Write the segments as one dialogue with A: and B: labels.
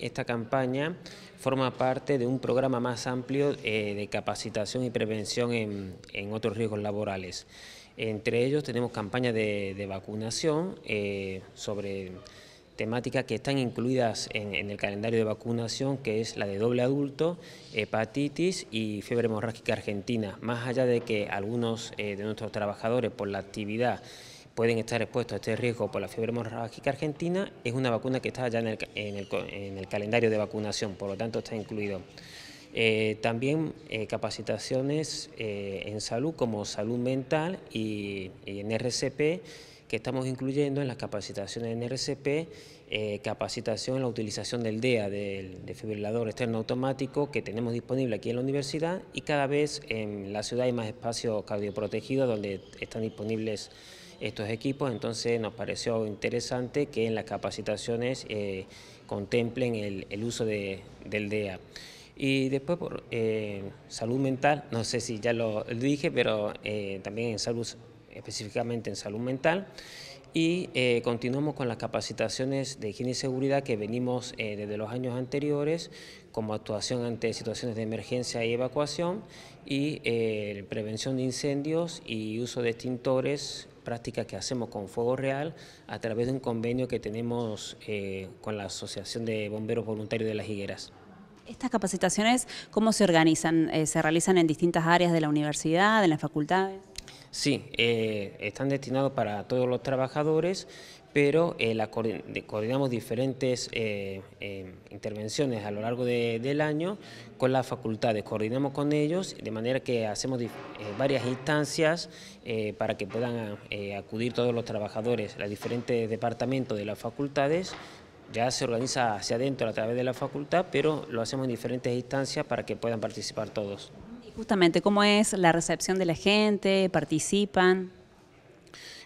A: Esta campaña forma parte de un programa más amplio eh, de capacitación y prevención en, otros riesgos laborales. Entre ellos tenemos campañas de, vacunación eh, sobre temáticas que están incluidas en, el calendario de vacunación, que es la de doble adulto, hepatitis y fiebre hemorrágica argentina. Más allá de que algunos eh, de nuestros trabajadores, por la actividad pueden estar expuestos a este riesgo por la fiebre hemorrágica argentina es una vacuna que está ya en el, calendario de vacunación, por lo tanto está incluido. Eh, también eh, capacitaciones eh, en salud como salud mental y, en RCP que estamos incluyendo en las capacitaciones en RCP, capacitación en la utilización del DEA, del defibrilador externo automático que tenemos disponible aquí en la universidad y cada vez en la ciudad hay más espacios cardioprotegidos donde están disponibles estos equipos, entonces nos pareció interesante que en las capacitaciones eh, contemplen el, uso del DEA. Y después por eh, salud mental, no sé si ya lo dije, pero eh, también en salud, específicamente en salud mental. Y continuamos con las capacitaciones de higiene y seguridad que venimos desde los años anteriores, como actuación ante situaciones de emergencia y evacuación, y prevención de incendios y uso de extintores prácticas que hacemos con Fuego Real a través de un convenio que tenemos eh, con la Asociación de Bomberos Voluntarios de las Higueras.
B: ¿Estas capacitaciones cómo se organizan? Eh, ¿Se realizan en distintas áreas de la universidad, en las facultades?
A: Sí, eh, están destinados para todos los trabajadores, pero eh, coordinamos diferentes eh, intervenciones a lo largo del año con las facultades, coordinamos con ellos de manera que hacemos varias instancias para que puedan acudir todos los trabajadores, los diferentes departamentos de las facultades ya se organiza hacia adentro a través de la facultad, pero lo hacemos en diferentes instancias para que puedan participar todos.
B: Justamente, ¿cómo es la recepción de la gente? ¿Participan?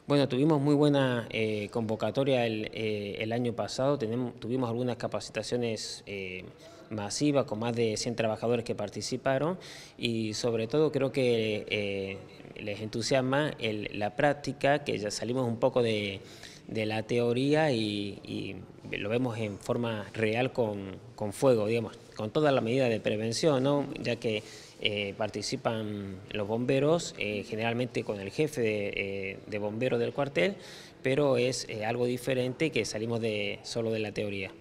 A: Bueno, tuvimos muy buena eh, convocatoria eh, el, año pasado, tuvimos algunas capacitaciones eh, masivas con más de 100 trabajadores que participaron y sobre todo creo que les entusiasma la práctica, que ya salimos un poco de de la teoría y, lo vemos en forma real con, fuego, digamos, con toda la medida de prevención, ya que eh, participan los bomberos, eh, generalmente con el jefe eh, de, bomberos del cuartel, pero es algo diferente que salimos de, solo de la teoría.